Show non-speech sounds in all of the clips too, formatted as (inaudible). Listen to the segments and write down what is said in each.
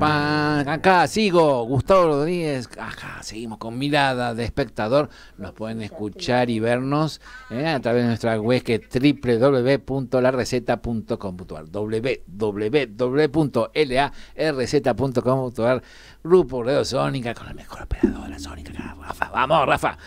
Acá sigo, Gustavo Rodríguez. Acá seguimos con mirada de espectador. Nos pueden escuchar y vernos eh, a través de nuestra web que es Rupo www.larz.com.ar Grupo Sónica con el mejor operador Sónica. vamos, Rafa.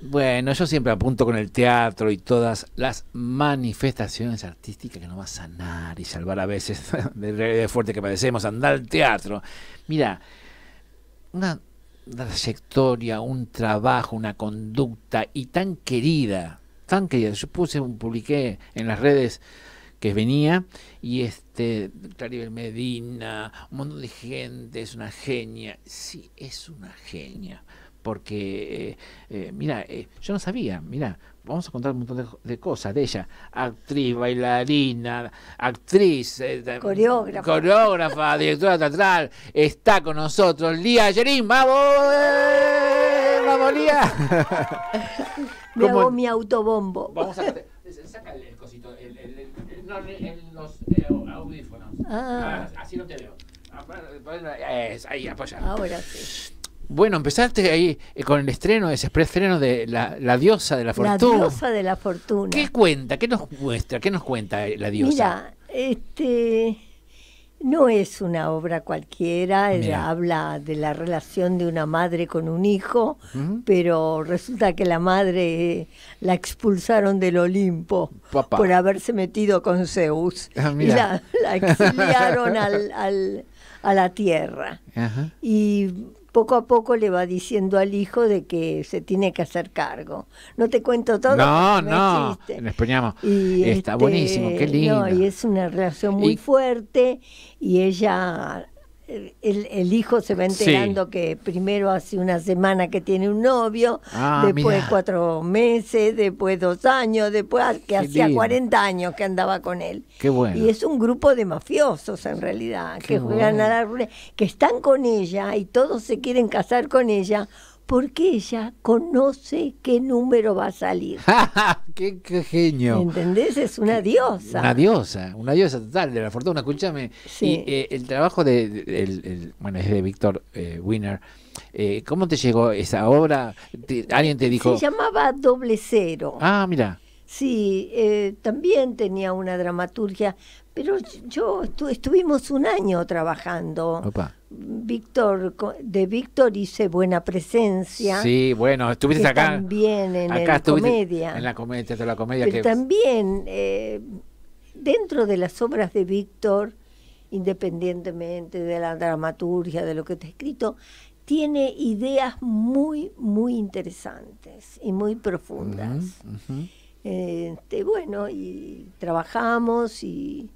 Bueno, yo siempre apunto con el teatro y todas las manifestaciones artísticas que nos va a sanar y salvar a veces (laughs) de fuerte que padecemos. Andar al teatro. Mira, una trayectoria, un trabajo, una conducta y tan querida, tan querida. Yo puse, publiqué en las redes que venía y este Claribel Medina, un montón de gente, es una genia. Sí, es una genia porque, eh, eh mira, eh, yo no sabía, mira, vamos a contar un montón de, cosas de ella, actriz, bailarina, actriz, eh, coreógrafa. (laughs) directora teatral, está con nosotros, Lía Yerín, vamos, vamos Lía. (laughs) Me hago mi autobombo. Vamos a saca el cosito, el, el, los audífonos, ah. Ah, así no te veo. Ah, ahí, apoya. Ahora sí. Bueno, empezaste ahí eh, con el estreno, ese estreno de la, diosa de la fortuna. La diosa de la fortuna. ¿Qué cuenta? ¿Qué nos muestra? ¿Qué nos cuenta eh, la diosa? Mira, este, no es una obra cualquiera, Ella eh, habla de la relación de una madre con un hijo, pero resulta que la madre la expulsaron del Olimpo por haberse metido con Zeus ah, y la, exiliaron al, a la tierra. Y poco a poco le va diciendo al hijo de que se tiene que hacer cargo. No te cuento todo. No, no, en español. Está buenísimo, qué este, lindo. No, y es una relación muy fuerte y ella el, el, hijo se va enterando que primero hace una semana que tiene un novio, ah, después cuatro meses, después dos años, después ah, que hacía 40 años que andaba con él. Y es un grupo de mafiosos en realidad, que juegan a la que están con ella y todos se quieren casar con ella porque ella conoce qué número va a salir. (laughs) qué, ¡Qué genio! ¿Entendés? Es una diosa. Una diosa, una diosa total de la fortuna. Escúchame, sí. Eh, el trabajo de, bueno, es de Víctor Winner. Eh, Wiener. Eh, ¿Cómo te llegó esa obra? ¿Alguien te dijo? Se llamaba Doble Cero. Ah, mira. Sí, también tenía una dramaturgia, pero yo estuvimos un año trabajando. Opa Víctor de Víctor hice buena presencia. Sí, bueno, estuviste acá. También en la comedia. En la comedia, Pero también eh, dentro de las obras de Víctor, independientemente de la dramaturgia, de lo que te he escrito, tiene ideas muy, muy interesantes y muy profundas. Este, bueno, y trabajamos y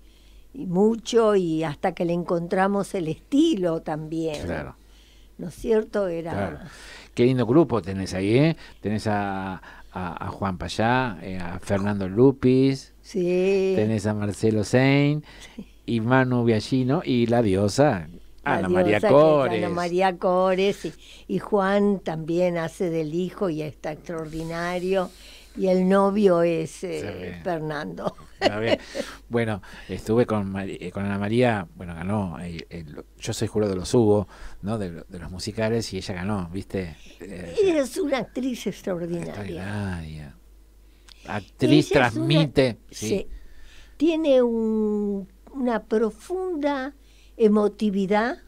y mucho y hasta que le encontramos el estilo también. Claro. ¿No es cierto? Era... Qué lindo grupo tenés ahí, ¿eh? Tenés a, Juan Payá, eh, a Fernando Lupis, sí. tenés a Marcelo Sein y Manu Biagino y la diosa. Ana, María Cores. Ana María Cores. y Juan también hace del hijo y está extraordinario y el novio es eh, Fernando. (laughs) Bueno, estuve con, eh, con, Ana María, bueno, ganó, eh, yo soy juro de los Hugo, ¿no? De, los musicales y ella ganó, ¿viste? es una actriz extraordinaria. Actriz transmite. tiene una profunda emotividad.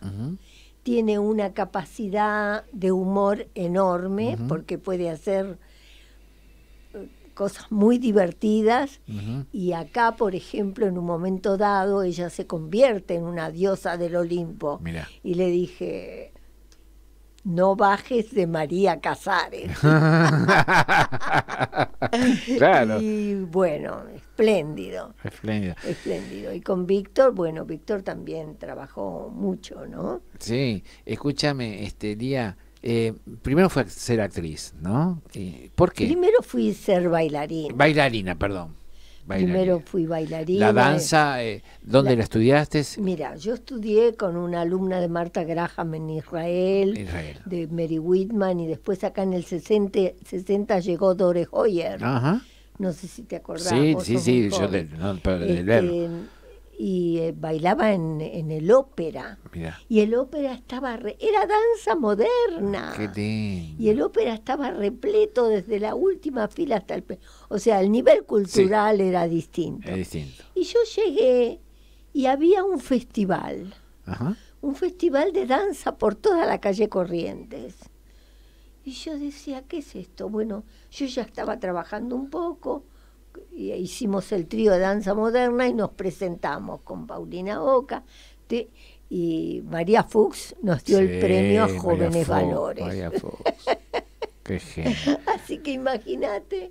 Tiene una capacidad de humor enorme porque puede hacer cosas muy divertidas y acá, por ejemplo, en un momento dado ella se convierte en una diosa del Olimpo. Y le dije, no bajes de María Casares. (laughs) (laughs) Y bueno, espléndido. Espléndido. Espléndido. Y con Víctor, bueno, Víctor también trabajó mucho, ¿no? Sí, escúchame, este día eh, primero fue ser actriz, ¿no? Eh, ¿Por qué? Primero fui ser bailarina. Bailarina, perdón. Primero fui bailarina. ¿La danza? Eh, ¿Dónde la, estudiaste? Mira, yo estudié con una alumna de Marta Graham en Israel, de Mary Whitman, y después acá en el 60, llegó Dore Hoyer. Ajá. No sé si te acordás. Sí, sí, sí, yo de, este, y eh, bailaba en, el ópera. Y el ópera estaba, era danza moderna. Ah, y el ópera estaba repleto desde la última fila hasta el... O sea, el nivel cultural era distinto. Y yo llegué y había un festival. Un festival de danza por toda la calle Corrientes. Y yo decía, ¿qué es esto? Bueno, yo ya estaba trabajando un poco hicimos el trío de danza moderna y nos presentamos con Paulina Oca y María Fuchs nos dio el premio a Jóvenes Valores. María (laughs) Fuchs. Así que imagínate,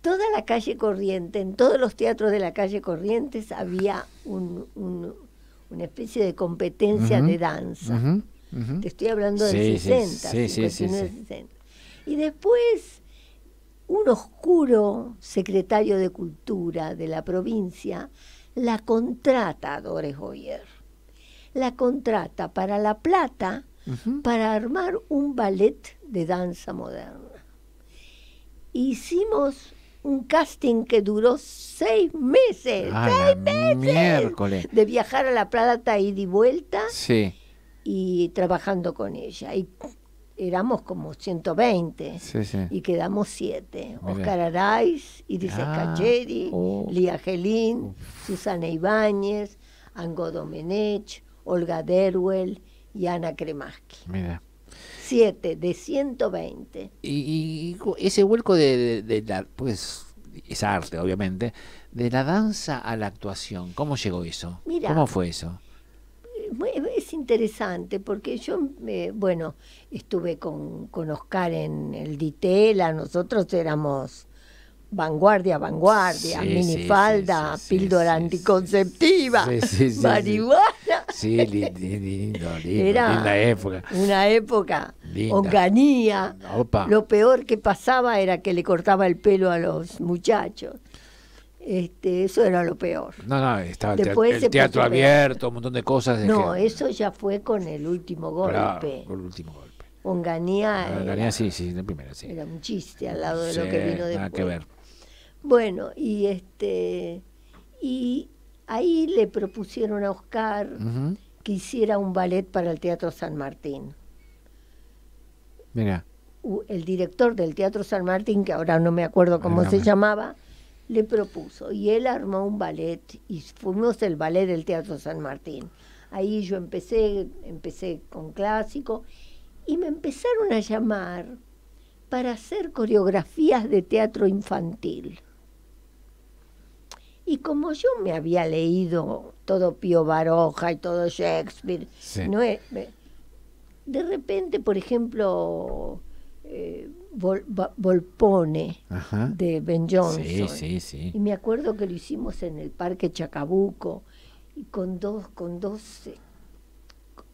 toda la calle Corriente, en todos los teatros de la calle Corrientes había una especie de competencia de danza. Te estoy hablando del 60, sí, sí, 60. Y después un oscuro secretario de Cultura de la provincia la contrata a Doris Hoyer. La contrata para La Plata para armar un ballet de danza moderna. Hicimos un casting que duró seis meses, seis meses de viajar a La Plata y y vuelta y trabajando con ella. Y éramos como 120 y quedamos 7. Oscar Araiz, Iris ah, oh. Lía Gelín, Susana Ibáñez, Ango Domenech, Olga Derwell y Ana Kremaski. Mira. 7 de 120. Y, ese vuelco de, la, pues, es arte, obviamente, de la danza a la actuación, ¿cómo llegó eso? ¿Cómo fue eso? Eh, interesante porque yo, bueno, estuve con, Oscar en el Ditela, nosotros éramos vanguardia, vanguardia, minifalda, píldora anticonceptiva, marihuana. Era Una época, honganía. Lo peor que pasaba era que le cortaba el pelo a los muchachos. Este, eso era lo peor. No, no, estaba el teatro abierto, un montón de cosas. no, eso ya fue con el último golpe. con el último golpe. Onganía. Con ah, eh, sí, sí, la primera, sí. Era un chiste al lado de lo que vino después. Nada que ver. Bueno, y este y ahí le propusieron a Oscar que hiciera un ballet para el Teatro San Martín. Mira. El director del Teatro San Martín, que ahora no me acuerdo cómo se llamaba, le propuso y él armó un ballet y fuimos el ballet del Teatro San Martín. Ahí yo empecé, empecé con clásico y me empezaron a llamar para hacer coreografías de teatro infantil. Y como yo me había leído todo Pío Baroja y todo Shakespeare, de repente, por ejemplo, eh, Volpone de Ben Johnson. Y me acuerdo que lo hicimos en el Parque Chacabuco y con dos, con dos, eh,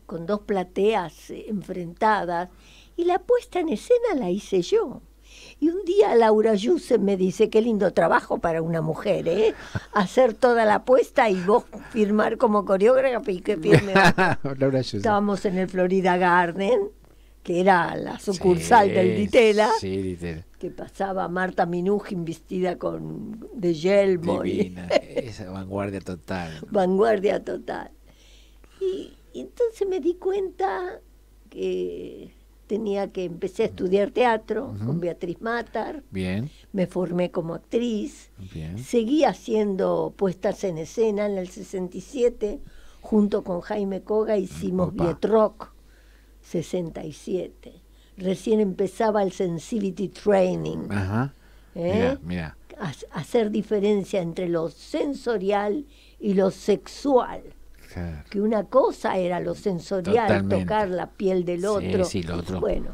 con dos plateas eh, enfrentadas. Y la puesta en escena la hice yo. Y un día Laura Jusen me dice, qué lindo trabajo para una mujer, ¿eh? (laughs) Hacer toda la puesta y vos firmar como coreógrafa y que firme. (laughs) Estábamos en el Florida Garden que era la sucursal del Ditela, que pasaba Marta Minujin vestida con de yelmo. (laughs) esa vanguardia total. Vanguardia total. Y, entonces me di cuenta que tenía que empecé a estudiar teatro con Beatriz Matar. Bien. Me formé como actriz. Bien. Seguí haciendo puestas en escena en el 67 junto con Jaime Coga hicimos Viet 67. Recién empezaba el sensitivity training. Ajá. ¿Eh? Mira, hacer diferencia entre lo sensorial y lo sexual. Que una cosa era lo sensorial, tocar la piel del otro. Bueno,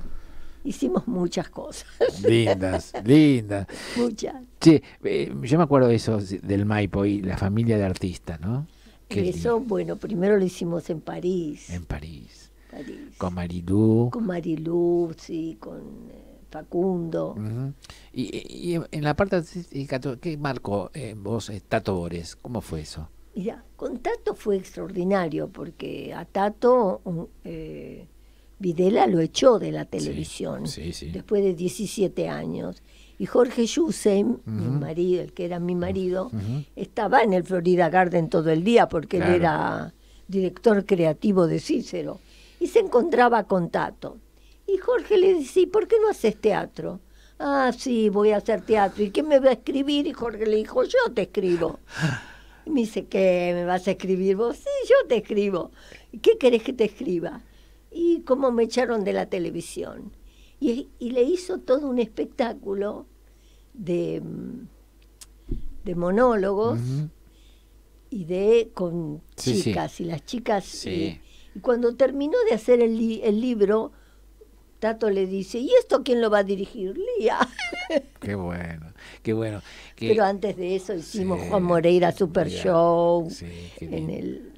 hicimos muchas cosas. Lindas, lindas. Muchas. Sí, eh, yo me acuerdo de eso del Maipo y la familia de artistas, ¿no? eso, bueno, primero lo hicimos en París. En París. Con Marilú. Con Marilú, sí, con eh, Facundo. y, en la parte artística, ¿qué marcó vos eh, Tato Bores? ¿Cómo fue eso? Mira, con Tato fue extraordinario porque a Tato eh, Videla lo echó de la televisión después de 17 años. Y Jorge Yusem, mi marido, el que era mi marido, estaba en el Florida Garden todo el día porque él era director creativo de Cícero y se encontraba con Tato. Y Jorge le decía, ¿por qué no haces teatro? Ah, sí, voy a hacer teatro. ¿Y qué me va a escribir? Y Jorge le dijo, yo te escribo. Y me dice, ¿qué? ¿Me vas a escribir vos? Sí, yo te escribo. ¿Qué querés que te escriba? Y cómo me echaron de la televisión. Y, le hizo todo un espectáculo de, mm, de monólogos y de con chicas. Y las chicas... Eh, cuando terminó de hacer el, libro, Tato le dice, ¿y esto quién lo va a dirigir? Lía. (laughs) Qué bueno, qué bueno. Pero antes de eso hicimos Juan Moreira Super Show en el...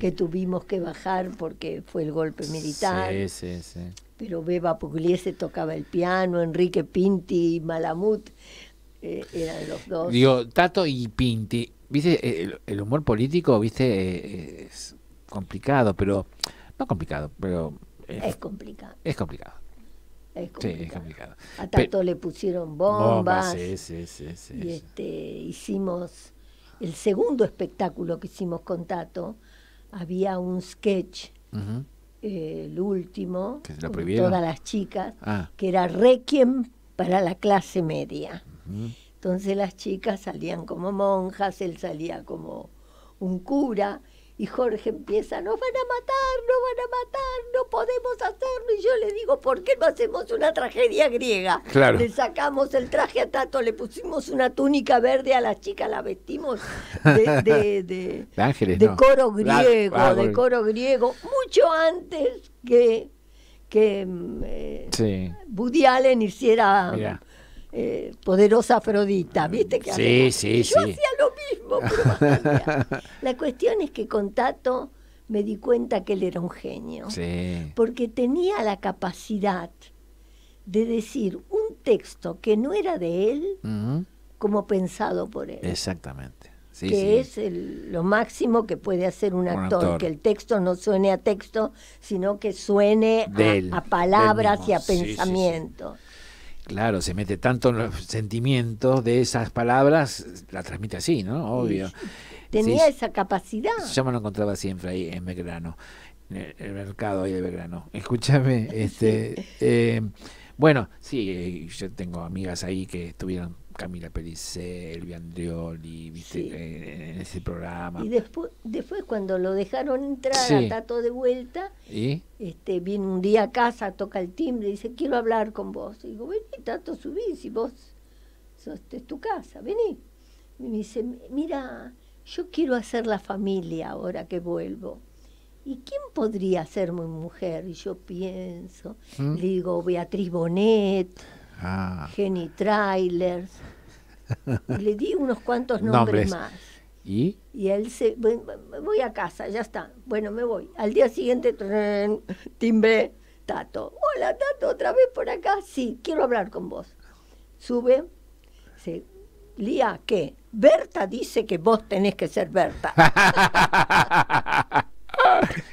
Que tuvimos que bajar porque fue el golpe militar. Sí, sí, sí. Pero Beba Pugliese tocaba el piano, Enrique Pinti y Malamut eh, eran los dos. Digo, Tato y Pinti. ¿Viste eh, el, humor político? ¿Viste? Eh, es complicado, pero no complicado, pero es, complicado. Es complicado. Es complicado. A Tato le pusieron bombas. sí, sí, sí, y este, hicimos el segundo espectáculo que hicimos con Tato. Había un sketch, eh, el último, todas las chicas, ah. que era Requiem para la clase media. Entonces las chicas salían como monjas, él salía como un cura y Jorge empieza, nos van a matar, nos van a matar, no podemos hacerlo. Y yo le digo, ¿por qué no hacemos una tragedia griega? Claro. Le sacamos el traje a Tato, le pusimos una túnica verde a la chica, la vestimos de, de, (laughs) coro griego, de coro griego, mucho antes que, que mm, eh, Allen hiciera... Eh, poderosa Afrodita, ¿viste? Que sí, yo hacía lo mismo, (laughs) La cuestión es que con Tato me di cuenta que él era un genio, sí. porque tenía la capacidad de decir un texto que no era de él, como pensado por él. Exactamente. que es lo máximo que puede hacer un actor, que el texto no suene a texto, sino que suene a, palabras y a pensamientos. Claro, se mete tanto en los sentimientos de esas palabras, la transmite así, ¿no? Obvio. Tenía esa capacidad. Yo me lo encontraba siempre ahí en Belgrano, en el, mercado ahí de Belgrano. (laughs) Escúchame, este, eh, bueno, sí, eh, yo tengo amigas ahí que estuvieron Camila Pericel, Elvia Andrioli, eh, en ese programa. Y después, después cuando lo dejaron entrar a Tato de vuelta, ¿Y? este viene un día a casa, toca el timbre, y dice, quiero hablar con vos. Y digo, vení, Tato, subís si vos, sos, es tu casa, vení. Y me dice, mira, yo quiero hacer la familia ahora que vuelvo. ¿y quién podría ser mi mujer? Y yo pienso, ¿Mm? le digo Beatriz Bonet, ah. Trailers, le di unos cuantos (laughs) nombres, más. ¿Y? ¿Y? él se. Voy, a casa, ya está. Bueno, me voy. Al día siguiente, tren, timbre, Tato. Hola, Tato, otra vez por acá. Sí, quiero hablar con vos. Sube, se. Lía, ¿qué? Berta dice que vos tenés que ser Berta. (laughs)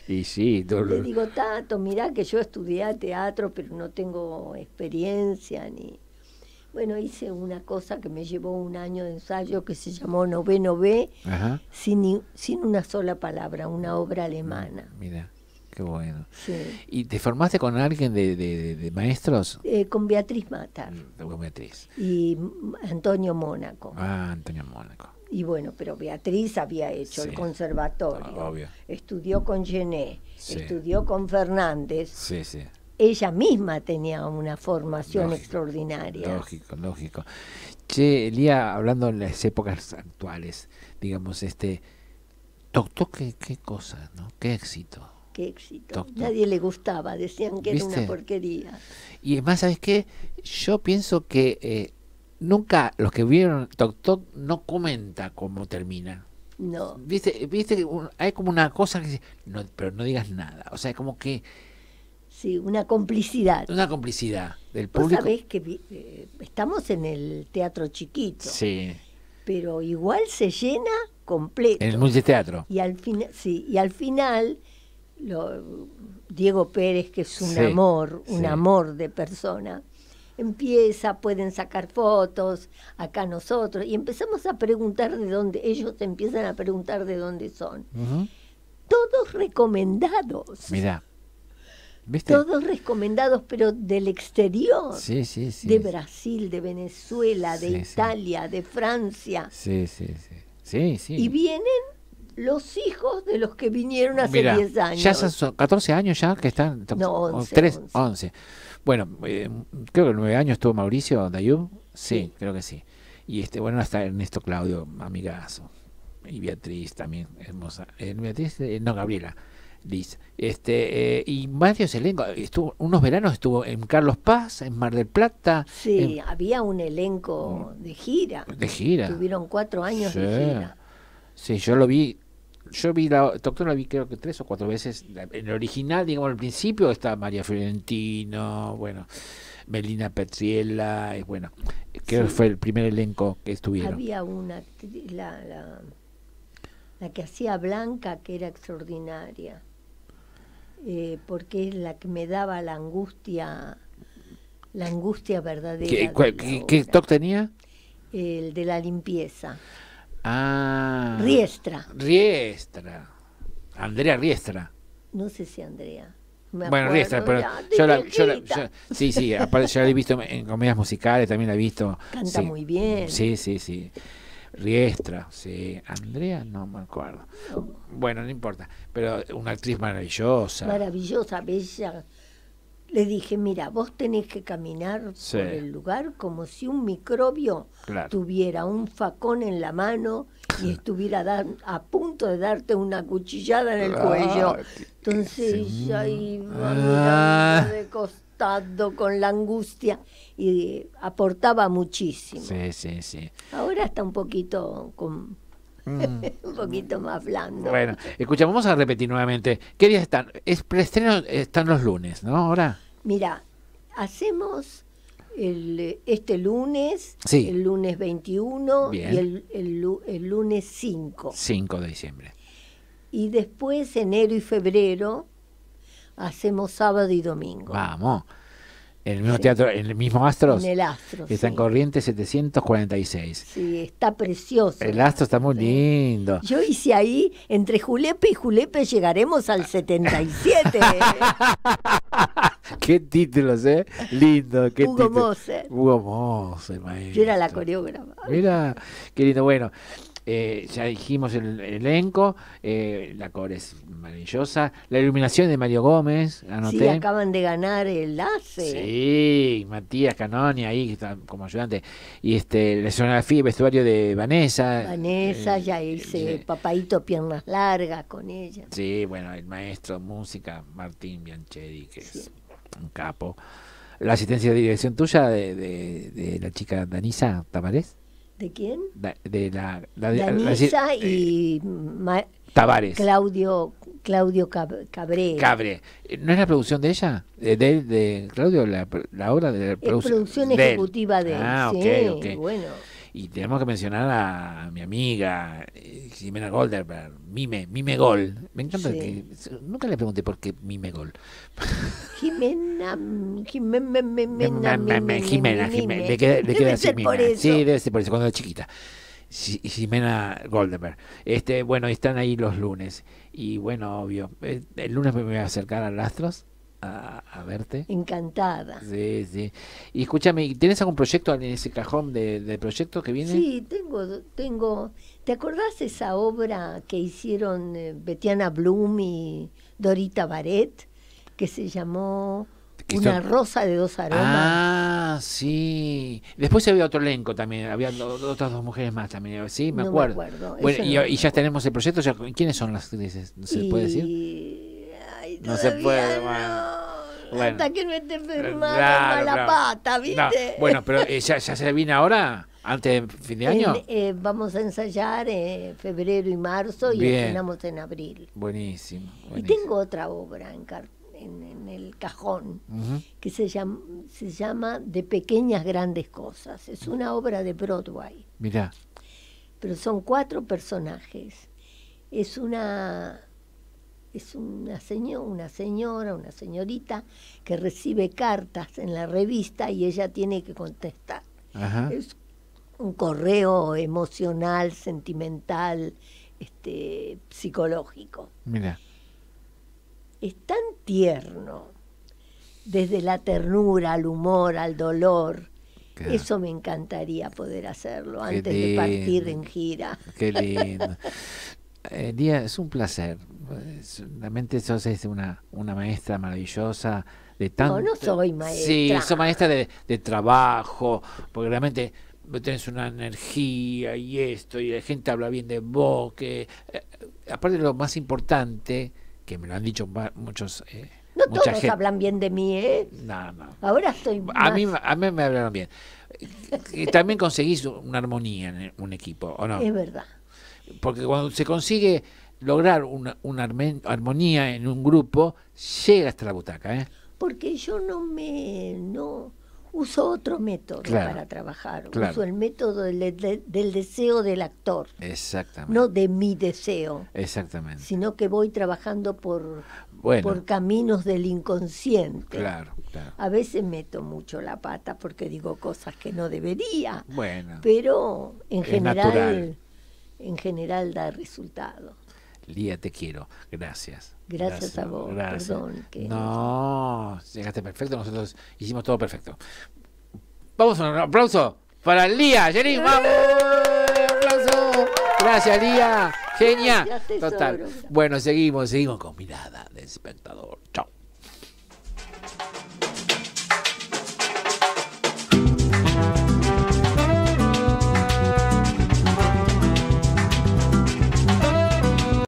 Y sí, Le digo, tanto, mirá que yo estudié teatro, pero no tengo experiencia ni. Bueno, hice una cosa que me llevó un año de ensayo que se llamó Noveno B, sin, sin una sola palabra, una obra mm, alemana. Mira, qué bueno. ¿Y te formaste con alguien de, maestros? Eh, con Beatriz Matar. Con mm, Beatriz. Y Antonio Mónaco. Ah, Antonio Mónaco. Y bueno, pero Beatriz había hecho el conservatorio, estudió con Gené, estudió con Fernández. ella misma tenía una formación extraordinaria. Lógico, lógico. Che, Elía, hablando en las épocas actuales, digamos, este, Toc qué, qué cosa, ¿no? Qué éxito. Qué éxito. Nadie le gustaba, decían que era una porquería. Y es más, ¿sabes qué? Yo pienso que eh, nunca los que vieron Toc Toc no comenta cómo termina. No. Viste, viste hay como una cosa que dice, pero no digas nada. O sea, es como que. Sí, una complicidad. Una complicidad del público. ¿Sabes que eh, estamos en el teatro chiquito. Sí. Pero igual se llena completo. En el multiteatro. Y al final, sí, y al final Diego Pérez, que es un amor, un amor de persona, empieza, pueden sacar fotos, acá nosotros, y empezamos a preguntar de dónde, ellos empiezan a preguntar de dónde son. Todos recomendados. Mira. Todos recomendados, pero del exterior. Sí, sí, sí. De Brasil, de Venezuela, de Italia, de Francia. Sí, sí, sí. Y vienen los hijos de los que vinieron hace 10 años. Ya son 14 años ya que están. No, 11. 11. Bueno, eh, creo que nueve años estuvo Mauricio Dayú, Sí, creo que sí. Y este, bueno, hasta Ernesto Claudio, amigazo. Y Beatriz también, hermosa. Eh, Beatriz, eh, no, Gabriela. dice, Este, y varios elencos. Estuvo, unos veranos estuvo en Carlos Paz, en Mar del Plata. Sí, había un elenco de gira. De gira. Tuvieron cuatro años de gira. Sí, yo lo vi yo vi la doctora, vi creo que tres o cuatro veces. En el original, digamos, al principio estaba María Fiorentino, bueno, Melina Petriella, y bueno, creo que fue el primer elenco que estuvieron. Había una, la, la, que hacía Blanca, que era extraordinaria, eh, porque es la que me daba la angustia, la angustia verdadera. ¿Qué, tenía? El de la limpieza. Ah. Riestra. Riestra. Andrea Riestra. No sé si Andrea. bueno, Riestra, pero yo, la, sí, sí, aparte, la he visto en comedias musicales, también la he visto. Canta muy bien. Sí, sí, sí. Riestra, sí. Andrea, no me acuerdo. Bueno, no importa, pero una actriz maravillosa. Maravillosa, bella le dije, mira, vos tenés que caminar por el lugar como si un microbio tuviera un facón en la mano y estuviera a punto de darte una cuchillada en el cuello. Entonces ella iba de costado con la angustia y aportaba muchísimo. Sí, sí, sí. Ahora está un poquito (laughs) un mm. poquito más blando. Bueno, escucha, vamos a repetir nuevamente. ¿Qué días están? Es preestreno están los lunes, ¿no? Ahora. Mira, hacemos el, este lunes, el lunes 21 y el, lunes 5. 5 de diciembre. Y después enero y febrero hacemos sábado y domingo. Vamos. En el mismo teatro, en el mismo Astro? En el Astros. Está en Corriente 746. Sí, está precioso. El Astro está muy lindo. Yo hice ahí, entre Julepe y Julepe llegaremos al 77. (laughs) Qué títulos, ¿eh? Lindo, qué Hugo Moser. Hugo Moser, maestro. Yo era la coreógrafa. Mira, qué lindo. Bueno, eh, ya dijimos el, elenco, eh, la core es maravillosa, la iluminación de Mario Gómez, anoté. Sí, acaban de ganar el ACE. Sí, Matías Canoni ahí está como ayudante. Y este, la escenografía y vestuario de Vanessa. Vanessa, eh, ya hice papaito piernas largas con ella. Sí, bueno, el maestro de música Martín Biancheri, que es un capo. La asistencia de dirección tuya de, de la chica Danisa Tamarés. ¿De quién? De, la, la, y eh, Claudio Claudio Cabré. Cabré. ¿No es la producción de ella? ¿De, de, Claudio? La, obra de la producción. producción ejecutiva de él. Ah, sí, bueno. Y tenemos que mencionar a mi amiga eh, Jimena Golderberg, Mime, Mime Gol. Me encanta que. Nunca le pregunté por qué Mime Gol. Jimena, Jimena, Jimena. Jimena, Jimena. Le queda, Por eso. Sí, debe ser por eso, cuando era chiquita. Jimena Goldenberg. Este, bueno, están ahí los lunes. Y bueno, obvio, eh, el lunes me voy a acercar al Astros a, verte. Encantada. Sí, sí. Y escúchame, ¿tienes algún proyecto en ese cajón de, de proyectos que viene? Sí, tengo, tengo. ¿Te acordás esa obra que hicieron eh, Betiana Blum y Dorita Baret? Que se llamó una rosa de dos aromas. Ah, sí. Después había otro elenco también, había otras dos mujeres más también, sí, me acuerdo. Bueno, y, ya tenemos el proyecto, ¿quiénes son las actrices? ¿Se puede decir? no se puede, no. Bueno. Hasta que no esté enfermada la pata, ¿viste? Bueno, pero eh, ya, se viene ahora, antes de fin de año. Eh, vamos a ensayar en eh, febrero y marzo y terminamos en abril. Buenísimo, Y tengo otra obra en, el cajón que se llama, se llama De Pequeñas Grandes Cosas. Es una obra de Broadway. Mirá. Pero son cuatro personajes. Es una es una, una señora, una señorita que recibe cartas en la revista y ella tiene que contestar. Es un correo emocional, sentimental, este, psicológico. Mira. Es tan tierno, desde la ternura al humor, al dolor. Eso me encantaría poder hacerlo antes de partir en gira. Qué lindo. (laughs) Eh, Díaz, es un placer realmente pues, sos una, una maestra maravillosa de tanto... No, no soy maestra. Sí, soy maestra de, trabajo, porque realmente tenés una energía y esto, y la gente habla bien de vos, que eh, aparte lo más importante, que me lo han dicho muchos... Eh, no todos hablan bien de mí, ¿eh? No, no. Ahora estoy. A, mí, a mí me hablaron bien. también conseguís una armonía en un equipo, ¿o no? Es verdad. Porque cuando se consigue lograr una, armonía en un grupo llega hasta la butaca. ¿eh? Porque yo no me... No uso otro método para trabajar. Uso el método del, deseo del actor. Exactamente. No de mi deseo. Exactamente. Sino que voy trabajando por, por caminos del inconsciente. Claro, A veces meto mucho la pata porque digo cosas que no debería. Bueno. Pero en general, en general da resultados Lía, te quiero. Gracias. Gracias, a vos. No, llegaste perfecto. Nosotros hicimos todo perfecto. Vamos a un aplauso para Lía. Jenny, vamos. aplauso. Gracias, Lía. Genia. Total. Bueno, seguimos, seguimos con mirada de espectador. Chao.